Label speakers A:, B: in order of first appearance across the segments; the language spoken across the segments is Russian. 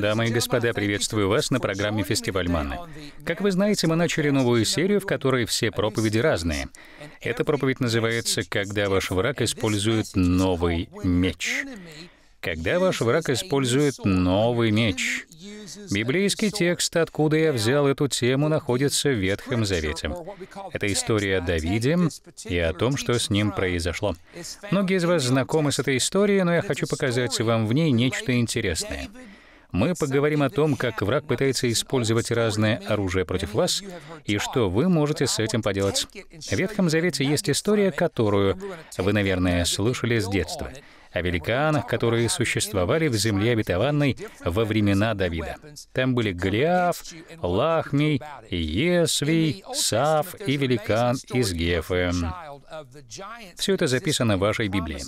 A: Дамы и господа, приветствую вас на программе «Фестиваль Манны». Как вы знаете, мы начали новую серию, в которой все проповеди разные. Эта проповедь называется «Когда ваш враг использует новый меч». Когда ваш враг использует новый меч. Библейский текст, откуда я взял эту тему, находится в Ветхом Завете. Это история о Давиде и о том, что с ним произошло. Многие из вас знакомы с этой историей, но я хочу показать вам в ней нечто интересное мы поговорим о том, как враг пытается использовать разное оружие против вас и что вы можете с этим поделать. В Ветхом Завете есть история, которую вы, наверное, слышали с детства о великанах, которые существовали в земле обетованной во времена Давида. Там были Голиаф, Лахмий, Есвий, Сав и великан из Гефы. Все это записано в вашей Библии.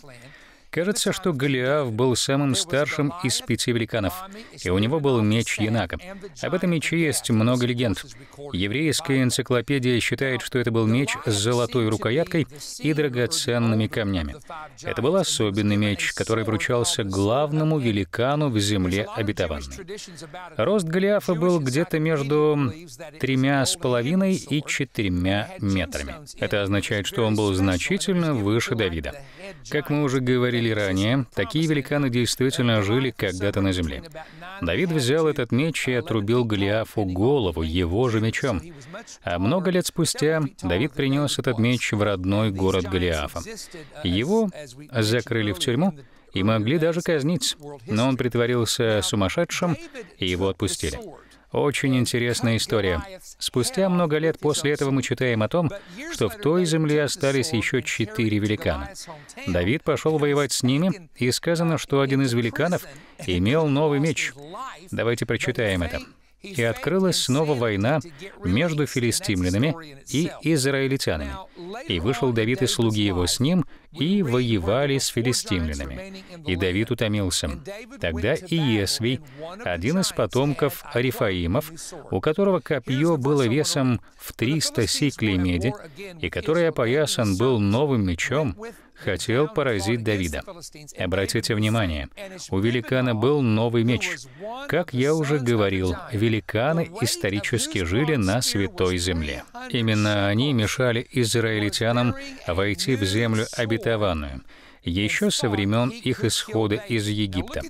A: Кажется, что Голиаф был самым старшим из пяти великанов, и у него был меч Янака. Об этом мече есть много легенд. Еврейская энциклопедия считает, что это был меч с золотой рукояткой и драгоценными камнями. Это был особенный меч, который вручался главному великану в земле обетованной. Рост Голиафа был где-то между тремя с половиной и четырьмя метрами. Это означает, что он был значительно выше Давида. Как мы уже говорили, говорили ранее, такие великаны действительно жили когда-то на земле. Давид взял этот меч и отрубил Голиафу голову его же мечом. А много лет спустя Давид принес этот меч в родной город Голиафа. Его закрыли в тюрьму, и могли даже казнить, но он притворился сумасшедшим, и его отпустили. Очень интересная история. Спустя много лет после этого мы читаем о том, что в той земле остались еще четыре великана. Давид пошел воевать с ними, и сказано, что один из великанов имел новый меч. Давайте прочитаем это и открылась снова война между филистимлянами и израильтянами. И вышел Давид и слуги его с ним, и воевали с филистимлянами. И Давид утомился. Тогда Иесвий, один из потомков Арифаимов, у которого копье было весом в 300 сиклей меди, и который опоясан был новым мечом, хотел поразить Давида. Обратите внимание, у великана был новый меч. Как я уже говорил, великаны исторически жили на Святой Земле. Именно они мешали израильтянам войти в землю обетованную еще со времен их исхода из Египта.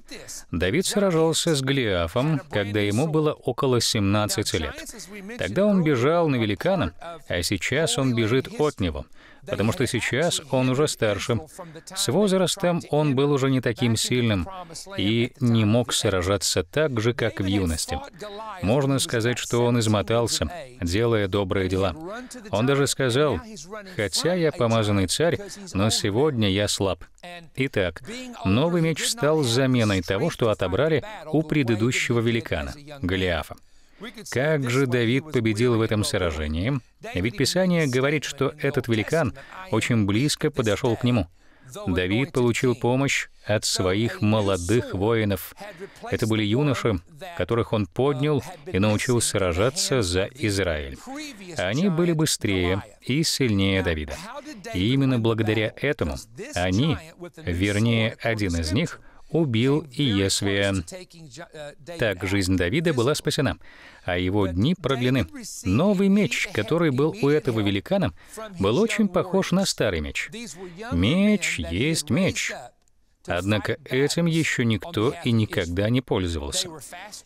A: Давид сражался с Голиафом, когда ему было около 17 лет. Тогда он бежал на великана, а сейчас он бежит от него — потому что сейчас он уже старше. С возрастом он был уже не таким сильным и не мог сражаться так же, как в юности. Можно сказать, что он измотался, делая добрые дела. Он даже сказал, «Хотя я помазанный царь, но сегодня я слаб». Итак, новый меч стал заменой того, что отобрали у предыдущего великана, Голиафа. Как же Давид победил в этом сражении? Ведь Писание говорит, что этот великан очень близко подошел к нему. Давид получил помощь от своих молодых воинов. Это были юноши, которых он поднял и научил сражаться за Израиль. Они были быстрее и сильнее Давида. И именно благодаря этому они, вернее, один из них — убил Иесвия. Так жизнь Давида была спасена, а его дни продлены. Новый меч, который был у этого великана, был очень похож на старый меч. Меч есть меч. Однако этим еще никто и никогда не пользовался.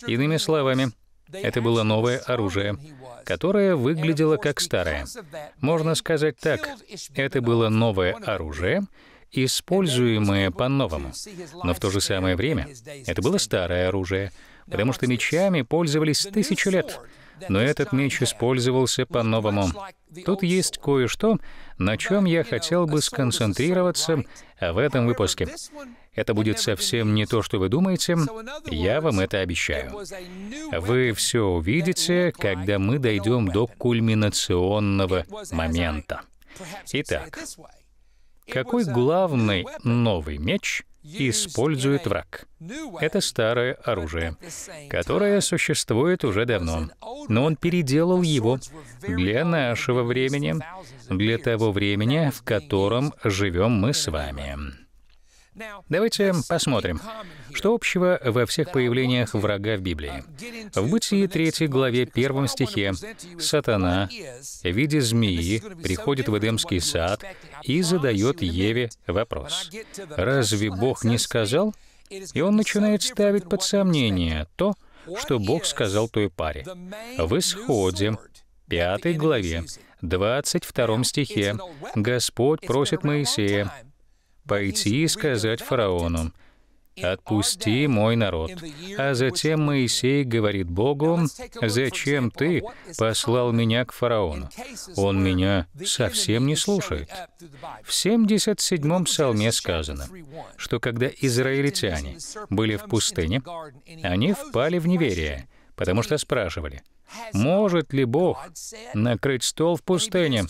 A: Иными словами, это было новое оружие, которое выглядело как старое. Можно сказать так, это было новое оружие, используемое по-новому. Но в то же самое время это было старое оружие, потому что мечами пользовались тысячу лет, но этот меч использовался по-новому. Тут есть кое-что, на чем я хотел бы сконцентрироваться а в этом выпуске. Это будет совсем не то, что вы думаете, я вам это обещаю. Вы все увидите, когда мы дойдем до кульминационного момента. Итак, какой главный новый меч использует враг? Это старое оружие, которое существует уже давно, но он переделал его для нашего времени, для того времени, в котором живем мы с вами. Давайте посмотрим, что общего во всех появлениях врага в Библии. Uh, в Бытии 3 главе 1 стихе «Сатана в виде змеи приходит в Эдемский сад и задает Еве вопрос. «Разве Бог не сказал?» И он начинает ставить под сомнение то, что Бог сказал той паре. В Исходе 5 главе, 22 стихе, Господь просит Моисея пойти и сказать фараону, «Отпусти мой народ». А затем Моисей говорит Богу, «Зачем ты послал меня к фараону? Он меня совсем не слушает». В 77-м псалме сказано, что когда израильтяне были в пустыне, они впали в неверие, потому что спрашивали, «Может ли Бог накрыть стол в пустыне?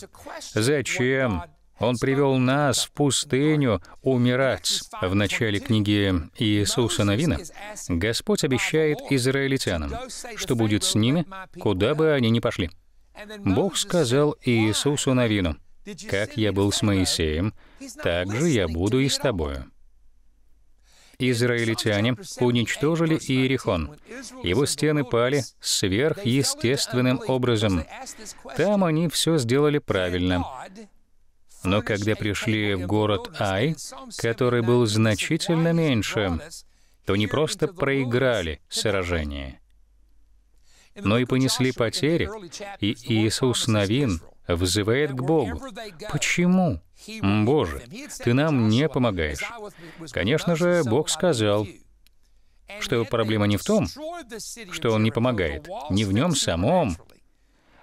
A: Зачем он привел нас в пустыню умирать. В начале книги Иисуса Новина Господь обещает израильтянам, что будет с ними, куда бы они ни пошли. Бог сказал Иисусу Новину, «Как я был с Моисеем, так же я буду и с тобою». Израильтяне уничтожили Иерихон. Его стены пали сверхъестественным образом. Там они все сделали правильно. Но когда пришли в город Ай, который был значительно меньше, то не просто проиграли сражение, но и понесли потери, и Иисус Навин взывает к Богу. Почему? Боже, Ты нам не помогаешь. Конечно же, Бог сказал, что проблема не в том, что Он не помогает, не в Нем самом,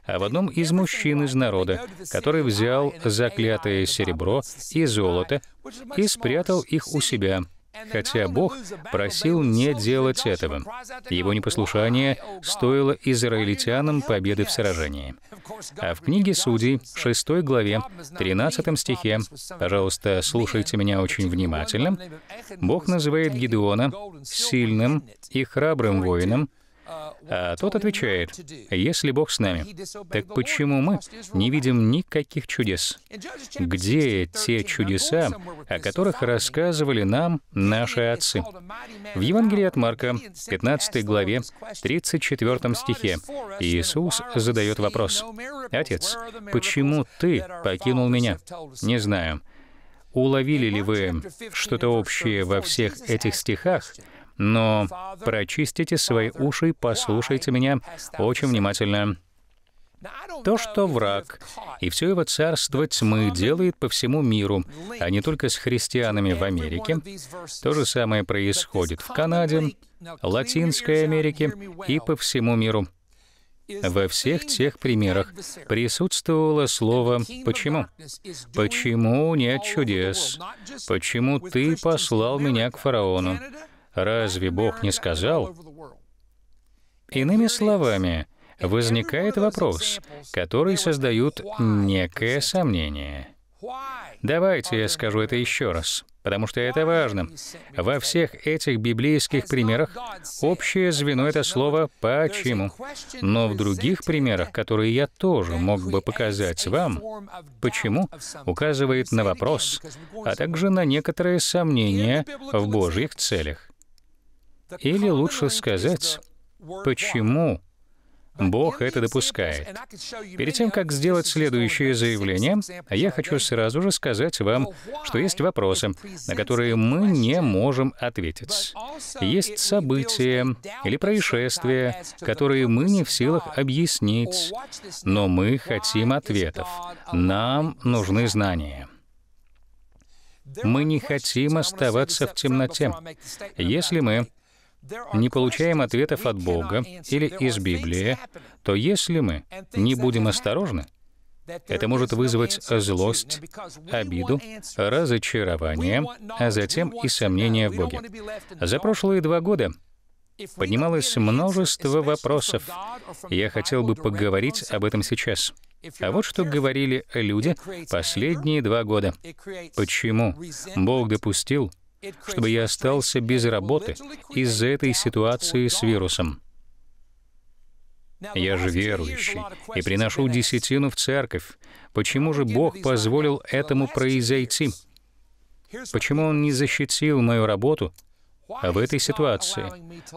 A: а в одном из мужчин из народа, который взял заклятое серебро и золото и спрятал их у себя, хотя Бог просил не делать этого. Его непослушание стоило израильтянам победы в сражении. А в книге Судей, 6 главе, 13 стихе, пожалуйста, слушайте меня очень внимательно, Бог называет Гедеона сильным и храбрым воином, а тот отвечает, если Бог с нами, так почему мы не видим никаких чудес? Где те чудеса, о которых рассказывали нам наши отцы? В Евангелии от Марка, 15 главе, 34 стихе, Иисус задает вопрос, «Отец, почему ты покинул меня?» Не знаю. Уловили ли вы что-то общее во всех этих стихах? Но прочистите свои уши и послушайте меня очень внимательно. То, что враг и все его царство тьмы делает по всему миру, а не только с христианами в Америке, то же самое происходит в Канаде, Латинской Америке и по всему миру. Во всех тех примерах присутствовало слово «почему?». Почему нет чудес? Почему ты послал меня к фараону? Разве Бог не сказал? Иными словами, возникает вопрос, который создают некое сомнение. Давайте я скажу это еще раз, потому что это важно. Во всех этих библейских примерах общее звено — это слово «почему». Но в других примерах, которые я тоже мог бы показать вам, «почему» указывает на вопрос, а также на некоторые сомнения в Божьих целях. Или лучше сказать, почему Бог это допускает. Перед тем, как сделать следующее заявление, я хочу сразу же сказать вам, что есть вопросы, на которые мы не можем ответить. Есть события или происшествия, которые мы не в силах объяснить, но мы хотим ответов. Нам нужны знания. Мы не хотим оставаться в темноте. Если мы не получаем ответов от Бога или из Библии, то если мы не будем осторожны, это может вызвать злость, обиду, разочарование, а затем и сомнения в Боге. За прошлые два года поднималось множество вопросов. Я хотел бы поговорить об этом сейчас. А вот что говорили люди последние два года. Почему Бог допустил, чтобы я остался без работы из-за этой ситуации с вирусом. Я же верующий и приношу десятину в церковь. Почему же Бог позволил этому произойти? Почему Он не защитил мою работу а в этой ситуации?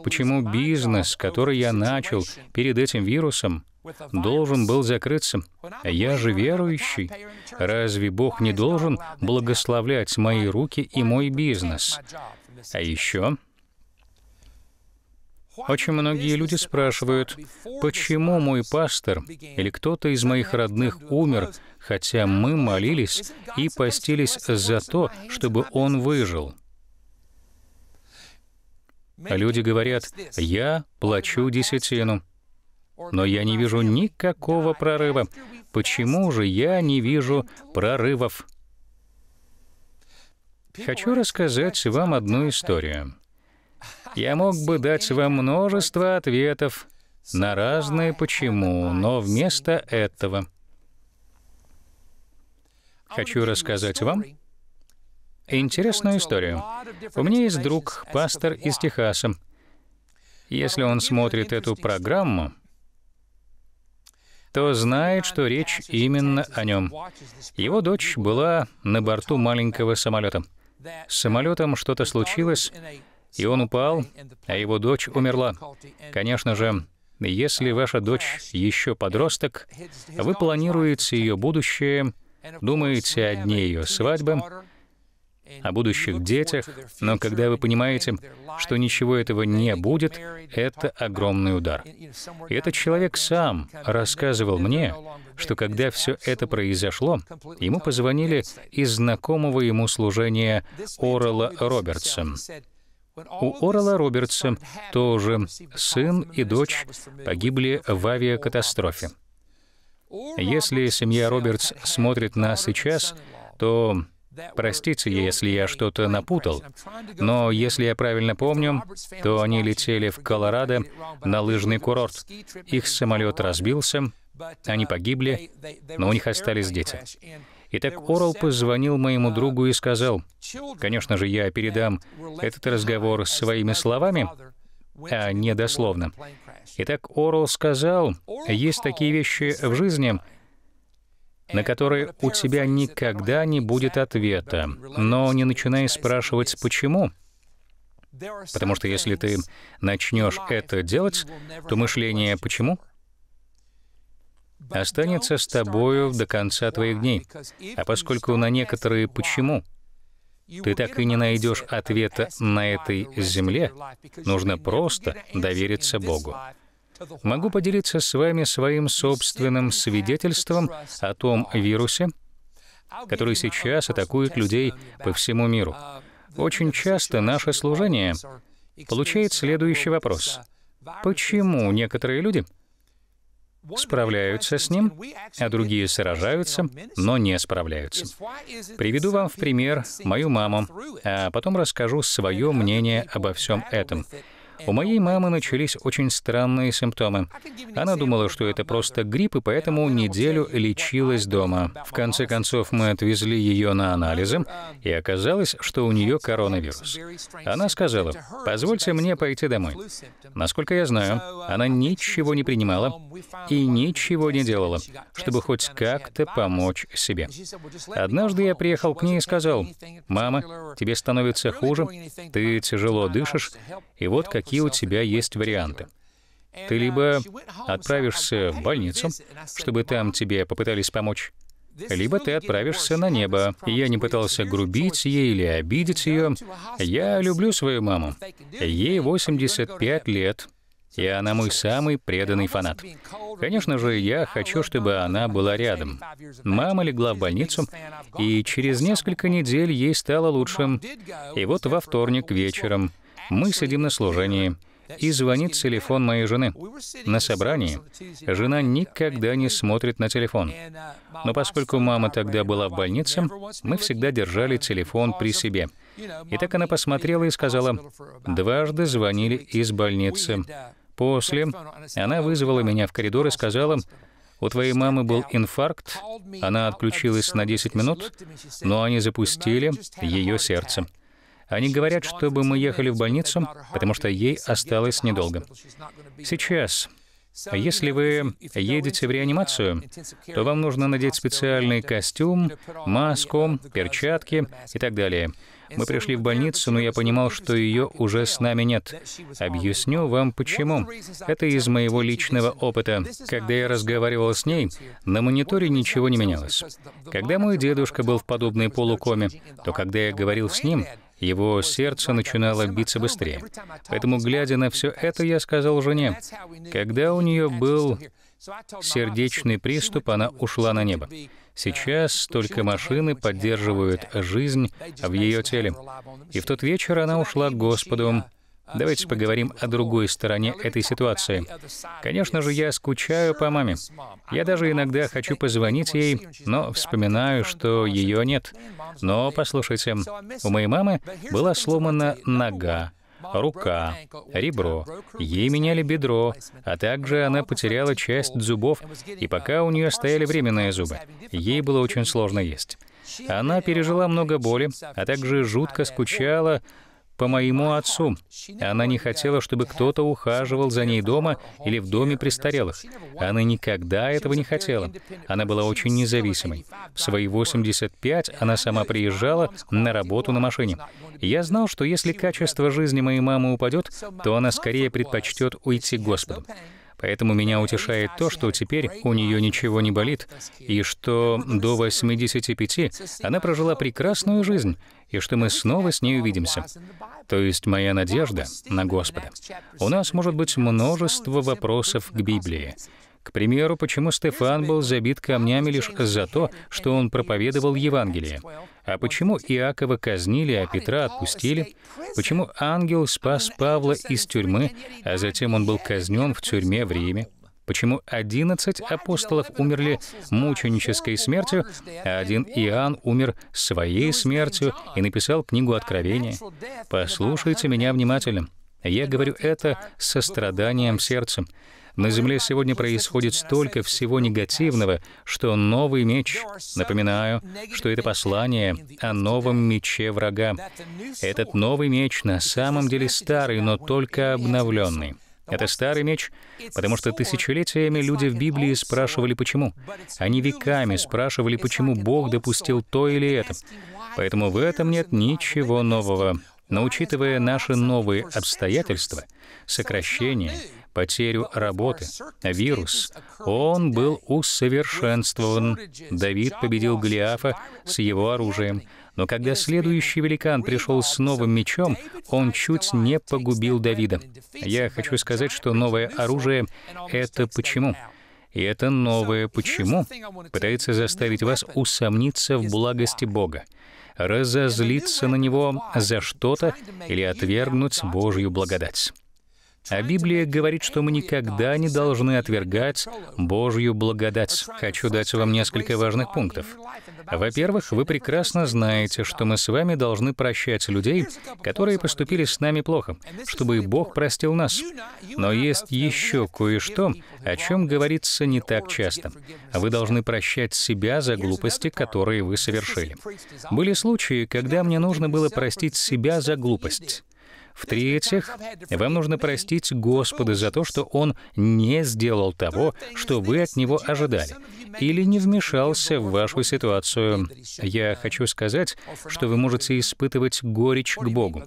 A: Почему бизнес, который я начал перед этим вирусом, должен был закрыться. Я же верующий. Разве Бог не должен благословлять мои руки и мой бизнес? А еще... Очень многие люди спрашивают, почему мой пастор или кто-то из моих родных умер, хотя мы молились и постились за то, чтобы он выжил. Люди говорят, я плачу десятину но я не вижу никакого прорыва. Почему же я не вижу прорывов? Хочу рассказать вам одну историю. Я мог бы дать вам множество ответов на разные «почему», но вместо этого хочу рассказать вам интересную историю. У меня есть друг, пастор из Техаса. Если он смотрит эту программу, то знает, что речь именно о нем. Его дочь была на борту маленького самолета. С самолетом что-то случилось, и он упал, а его дочь умерла. Конечно же, если ваша дочь еще подросток, вы планируете ее будущее, думаете о дне ее свадьбы, о будущих детях, но когда вы понимаете, что ничего этого не будет, это огромный удар. И этот человек сам рассказывал мне, что когда все это произошло, ему позвонили из знакомого ему служения Орела Робертса. У Орла Робертса тоже сын и дочь погибли в авиакатастрофе. Если семья Робертс смотрит нас сейчас, то Простите, если я что-то напутал, но если я правильно помню, то они летели в Колорадо на лыжный курорт. Их самолет разбился, они погибли, но у них остались дети. Итак, Орл позвонил моему другу и сказал, конечно же, я передам этот разговор своими словами, а не дословно. Итак, Орл сказал, есть такие вещи в жизни — на которые у тебя никогда не будет ответа. Но не начинай спрашивать «почему?», потому что если ты начнешь это делать, то мышление «почему?» останется с тобою до конца твоих дней. А поскольку на некоторые «почему?» ты так и не найдешь ответа на этой земле, нужно просто довериться Богу могу поделиться с вами своим собственным свидетельством о том вирусе, который сейчас атакует людей по всему миру. Очень часто наше служение получает следующий вопрос. Почему некоторые люди справляются с ним, а другие сражаются, но не справляются. Приведу вам в пример мою маму, а потом расскажу свое мнение обо всем этом. У моей мамы начались очень странные симптомы. Она думала, что это просто грипп, и поэтому неделю лечилась дома. В конце концов, мы отвезли ее на анализы, и оказалось, что у нее коронавирус. Она сказала, «Позвольте мне пойти домой». Насколько я знаю, она ничего не принимала и ничего не делала, чтобы хоть как-то помочь себе. Однажды я приехал к ней и сказал, «Мама, тебе становится хуже, ты тяжело дышишь, и вот как какие у тебя есть варианты. Ты либо отправишься в больницу, чтобы там тебе попытались помочь, либо ты отправишься на небо. Я не пытался грубить ей или обидеть ее. Я люблю свою маму. Ей 85 лет, и она мой самый преданный фанат. Конечно же, я хочу, чтобы она была рядом. Мама легла в больницу, и через несколько недель ей стало лучше. И вот во вторник вечером мы сидим на служении, и звонит телефон моей жены. На собрании жена никогда не смотрит на телефон. Но поскольку мама тогда была в больнице, мы всегда держали телефон при себе. И так она посмотрела и сказала, «Дважды звонили из больницы». После она вызвала меня в коридор и сказала, «У твоей мамы был инфаркт, она отключилась на 10 минут, но они запустили ее сердце». Они говорят, чтобы мы ехали в больницу, потому что ей осталось недолго. Сейчас, а если вы едете в реанимацию, то вам нужно надеть специальный костюм, маску, перчатки и так далее. Мы пришли в больницу, но я понимал, что ее уже с нами нет. Объясню вам почему. Это из моего личного опыта. Когда я разговаривал с ней, на мониторе ничего не менялось. Когда мой дедушка был в подобной полукоме, то когда я говорил с ним, его сердце начинало биться быстрее. Поэтому, глядя на все это, я сказал жене, когда у нее был сердечный приступ, она ушла на небо. Сейчас только машины поддерживают жизнь в ее теле. И в тот вечер она ушла к Господу. Давайте поговорим о другой стороне этой ситуации. Конечно же, я скучаю по маме. Я даже иногда хочу позвонить ей, но вспоминаю, что ее нет. Но послушайте, у моей мамы была сломана нога рука, ребро. Ей меняли бедро, а также она потеряла часть зубов, и пока у нее стояли временные зубы, ей было очень сложно есть. Она пережила много боли, а также жутко скучала по моему отцу. Она не хотела, чтобы кто-то ухаживал за ней дома или в доме престарелых. Она никогда этого не хотела. Она была очень независимой. В свои 85 она сама приезжала на работу на машине. Я знал, что если качество жизни моей мамы упадет, то она скорее предпочтет уйти к Господу. Поэтому меня утешает то, что теперь у нее ничего не болит, и что до 85 она прожила прекрасную жизнь, и что мы снова с ней увидимся. То есть моя надежда на Господа. У нас может быть множество вопросов к Библии, к примеру, почему Стефан был забит камнями лишь за то, что он проповедовал Евангелие? А почему Иакова казнили, а Петра отпустили? Почему ангел спас Павла из тюрьмы, а затем он был казнен в тюрьме в Риме? Почему 11 апостолов умерли мученической смертью, а один Иоанн умер своей смертью и написал книгу Откровения? Послушайте меня внимательно. Я говорю это со страданием сердцем. На Земле сегодня происходит столько всего негативного, что новый меч, напоминаю, что это послание о новом мече врага. Этот новый меч на самом деле старый, но только обновленный. Это старый меч, потому что тысячелетиями люди в Библии спрашивали, почему. Они веками спрашивали, почему Бог допустил то или это. Поэтому в этом нет ничего нового. Но учитывая наши новые обстоятельства, сокращение, потерю работы, вирус. Он был усовершенствован. Давид победил Голиафа с его оружием. Но когда следующий великан пришел с новым мечом, он чуть не погубил Давида. Я хочу сказать, что новое оружие — это почему? И это новое «почему» пытается заставить вас усомниться в благости Бога, разозлиться на Него за что-то или отвергнуть Божью благодать. А Библия говорит, что мы никогда не должны отвергать Божью благодать. Хочу дать вам несколько важных пунктов. Во-первых, вы прекрасно знаете, что мы с вами должны прощать людей, которые поступили с нами плохо, чтобы и Бог простил нас. Но есть еще кое-что, о чем говорится не так часто. Вы должны прощать себя за глупости, которые вы совершили. Были случаи, когда мне нужно было простить себя за глупость. В-третьих, вам нужно простить Господа за то, что Он не сделал того, что вы от Него ожидали, или не вмешался в вашу ситуацию. Я хочу сказать, что вы можете испытывать горечь к Богу.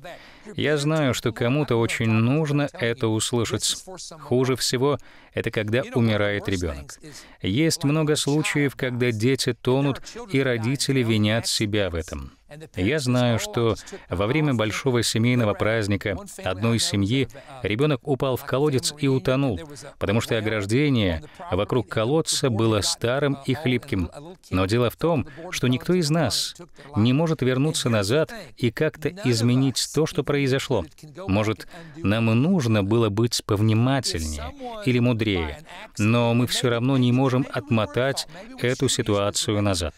A: Я знаю, что кому-то очень нужно это услышать. Хуже всего — это когда умирает ребенок. Есть много случаев, когда дети тонут, и родители винят себя в этом. Я знаю, что во время большого семейного праздника одной семьи ребенок упал в колодец и утонул, потому что ограждение вокруг колодца было старым и хлипким. Но дело в том, что никто из нас не может вернуться назад и как-то изменить то, что произошло. Может, нам нужно было быть повнимательнее или мудрее, но мы все равно не можем отмотать эту ситуацию назад.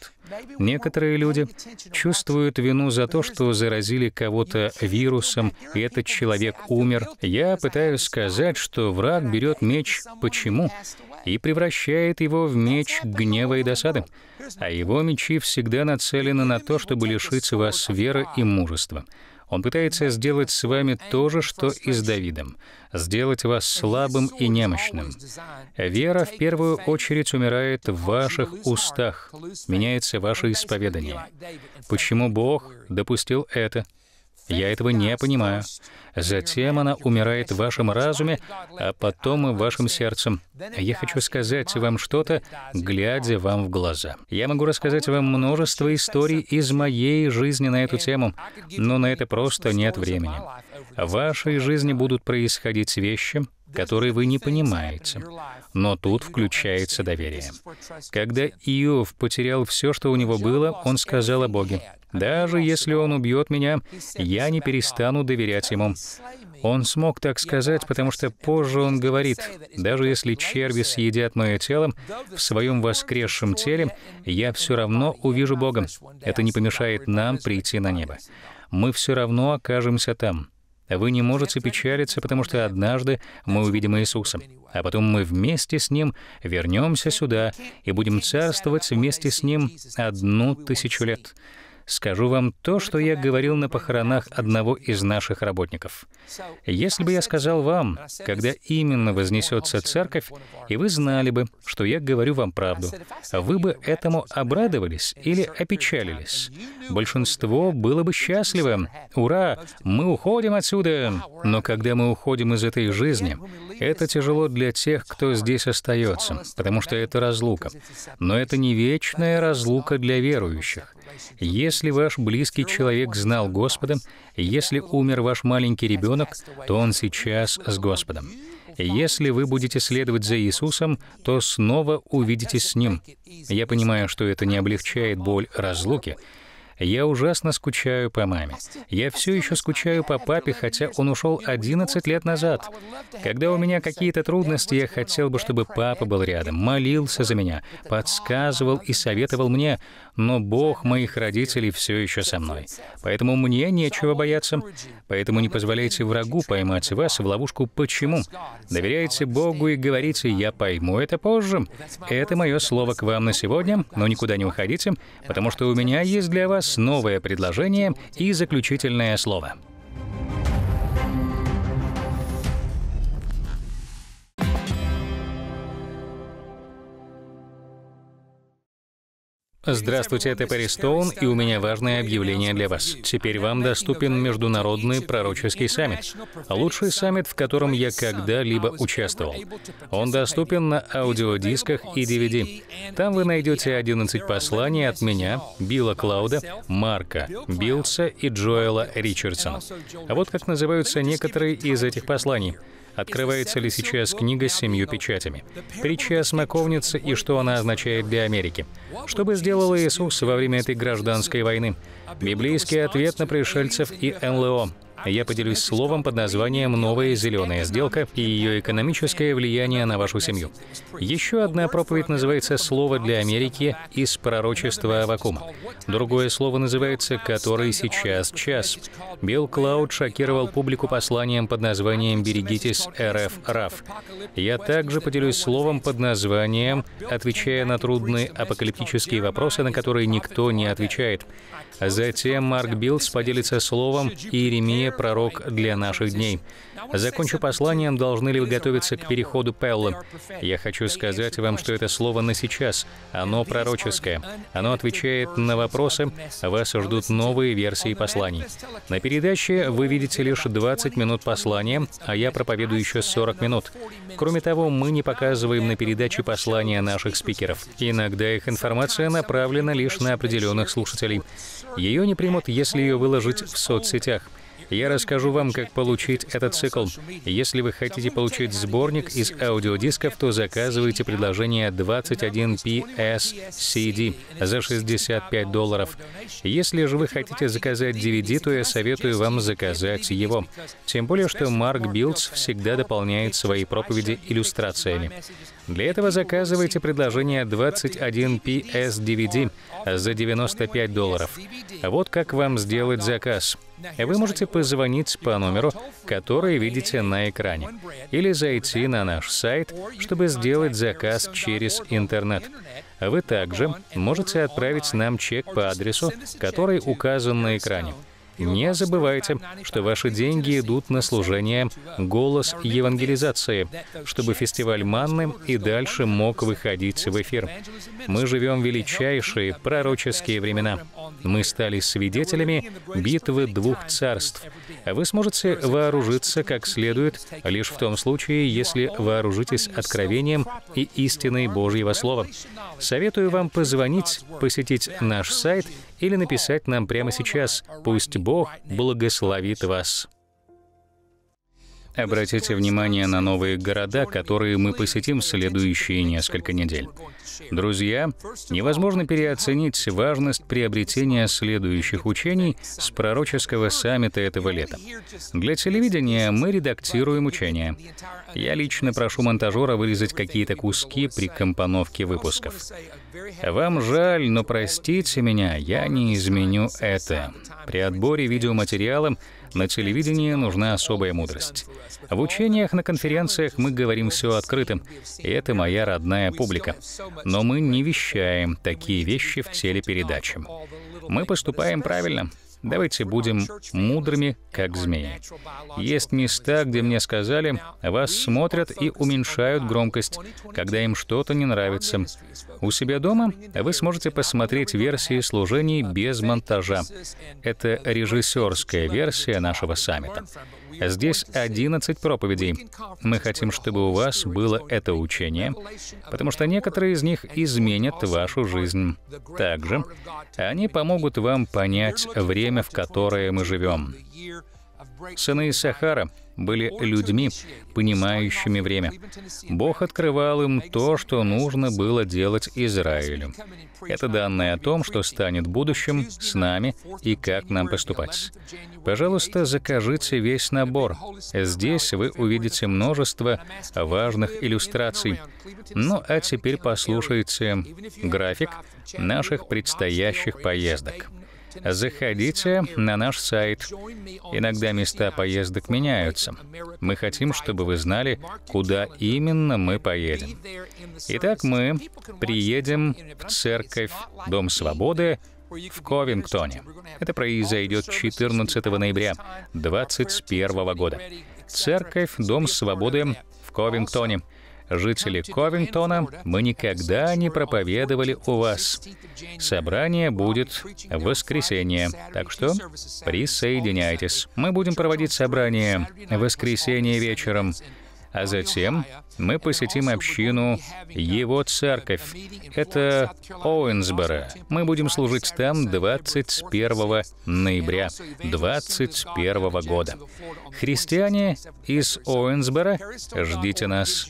A: Некоторые люди чувствуют вину за то, что заразили кого-то вирусом, и этот человек умер. Я пытаюсь сказать, что враг берет меч «почему?» и превращает его в меч гнева и досады. А его мечи всегда нацелены на то, чтобы лишить вас веры и мужества. Он пытается сделать с вами то же, что и с Давидом, сделать вас слабым и немощным. Вера в первую очередь умирает в ваших устах, меняется ваше исповедание. Почему Бог допустил это? Я этого не понимаю. Затем она умирает в вашем разуме, а потом в вашем сердце. Я хочу сказать вам что-то, глядя вам в глаза. Я могу рассказать вам множество историй из моей жизни на эту тему, но на это просто нет времени. В вашей жизни будут происходить вещи, которые вы не понимаете. Но тут включается доверие. Когда Иов потерял все, что у него было, он сказал о Боге, «Даже если он убьет меня, я не перестану доверять ему». Он смог так сказать, потому что позже он говорит, «Даже если черви съедят мое тело, в своем воскресшем теле я все равно увижу Бога. Это не помешает нам прийти на небо. Мы все равно окажемся там». Вы не можете печалиться, потому что однажды мы увидим Иисуса, а потом мы вместе с Ним вернемся сюда и будем царствовать вместе с Ним одну тысячу лет. Скажу вам то, что я говорил на похоронах одного из наших работников. Если бы я сказал вам, когда именно вознесется церковь, и вы знали бы, что я говорю вам правду, вы бы этому обрадовались или опечалились. Большинство было бы счастливо. Ура! Мы уходим отсюда! Но когда мы уходим из этой жизни, это тяжело для тех, кто здесь остается, потому что это разлука. Но это не вечная разлука для верующих. Если ваш близкий человек знал Господа, если умер ваш маленький ребенок, то он сейчас с Господом. Если вы будете следовать за Иисусом, то снова увидитесь с Ним. Я понимаю, что это не облегчает боль разлуки, я ужасно скучаю по маме. Я все еще скучаю по папе, хотя он ушел 11 лет назад. Когда у меня какие-то трудности, я хотел бы, чтобы папа был рядом, молился за меня, подсказывал и советовал мне но Бог моих родителей все еще со мной. Поэтому мне нечего бояться. Поэтому не позволяйте врагу поймать вас в ловушку «почему?». Доверяйте Богу и говорите «я пойму это позже». Это мое слово к вам на сегодня, но никуда не уходите, потому что у меня есть для вас новое предложение и заключительное слово. Здравствуйте, это Перри Стоун, и у меня важное объявление для вас. Теперь вам доступен Международный пророческий саммит. Лучший саммит, в котором я когда-либо участвовал. Он доступен на аудиодисках и DVD. Там вы найдете 11 посланий от меня, Билла Клауда, Марка, Билса и Джоэла Ричардсона. А вот как называются некоторые из этих посланий открывается ли сейчас книга с семью печатями, притча о и что она означает для Америки, что бы сделал Иисус во время этой гражданской войны, библейский ответ на пришельцев и НЛО, я поделюсь словом под названием «Новая зеленая сделка» и ее экономическое влияние на вашу семью. Еще одна проповедь называется «Слово для Америки из пророчества Авакума». Другое слово называется «Который сейчас час». Билл Клауд шокировал публику посланием под названием «Берегитесь РФ РАФ». Я также поделюсь словом под названием «Отвечая на трудные апокалиптические вопросы, на которые никто не отвечает». Затем Марк Билдс поделится словом Иеремия, пророк для наших дней. Закончу посланием, должны ли вы готовиться к переходу Пеллам. Я хочу сказать вам, что это слово на сейчас. Оно пророческое. Оно отвечает на вопросы. Вас ждут новые версии посланий. На передаче вы видите лишь 20 минут послания, а я проповедую еще 40 минут. Кроме того, мы не показываем на передаче послания наших спикеров. Иногда их информация направлена лишь на определенных слушателей. Ее не примут, если ее выложить в соцсетях. Я расскажу вам, как получить этот цикл. Если вы хотите получить сборник из аудиодисков, то заказывайте предложение 21 PS CD за 65 долларов. Если же вы хотите заказать DVD, то я советую вам заказать его. Тем более, что Марк Билдс всегда дополняет свои проповеди иллюстрациями. Для этого заказывайте предложение 21PS DVD за 95 долларов. Вот как вам сделать заказ — вы можете позвонить по номеру, который видите на экране, или зайти на наш сайт, чтобы сделать заказ через интернет. Вы также можете отправить нам чек по адресу, который указан на экране. Не забывайте, что ваши деньги идут на служение «Голос евангелизации», чтобы фестиваль «Манны» и дальше мог выходить в эфир. Мы живем в величайшие пророческие времена. Мы стали свидетелями битвы двух царств. А вы сможете вооружиться как следует лишь в том случае, если вооружитесь откровением и истиной Божьего Слова. Советую вам позвонить, посетить наш сайт — или написать нам прямо сейчас «Пусть Бог благословит вас». Обратите внимание на новые города, которые мы посетим в следующие несколько недель. Друзья, невозможно переоценить важность приобретения следующих учений с пророческого саммита этого лета. Для телевидения мы редактируем учения. Я лично прошу монтажера вырезать какие-то куски при компоновке выпусков. Вам жаль, но простите меня, я не изменю это. При отборе видеоматериала на телевидении нужна особая мудрость. В учениях на конференциях мы говорим все открытым, и это моя родная публика. Но мы не вещаем такие вещи в телепередаче. Мы поступаем правильно. Давайте будем мудрыми, как змеи. Есть места, где мне сказали, вас смотрят и уменьшают громкость, когда им что-то не нравится. У себя дома вы сможете посмотреть версии служений без монтажа. Это режиссерская версия нашего саммита. Здесь 11 проповедей. Мы хотим, чтобы у вас было это учение, потому что некоторые из них изменят вашу жизнь. Также они помогут вам понять время, в которое мы живем. Сыны Сахара были людьми, понимающими время. Бог открывал им то, что нужно было делать Израилю. Это данные о том, что станет будущим с нами и как нам поступать. Пожалуйста, закажите весь набор. Здесь вы увидите множество важных иллюстраций. Ну а теперь послушайте график наших предстоящих поездок. Заходите на наш сайт. Иногда места поездок меняются. Мы хотим, чтобы вы знали, куда именно мы поедем. Итак, мы приедем в церковь Дом Свободы в Ковингтоне. Это произойдет 14 ноября 2021 года. Церковь Дом Свободы в Ковингтоне жители Ковингтона, мы никогда не проповедовали у вас. Собрание будет в воскресенье, так что присоединяйтесь. Мы будем проводить собрание в воскресенье вечером, а затем мы посетим общину Его Церковь. Это Оуэнсборо. Мы будем служить там 21 ноября 2021 года. Христиане из Оуэнсборо, ждите нас.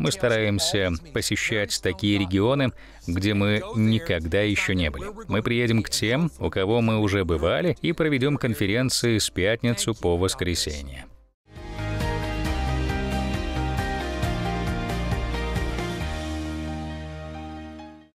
A: Мы стараемся посещать такие регионы, где мы никогда еще не были. Мы приедем к тем, у кого мы уже бывали, и проведем конференции с пятницу по воскресенье.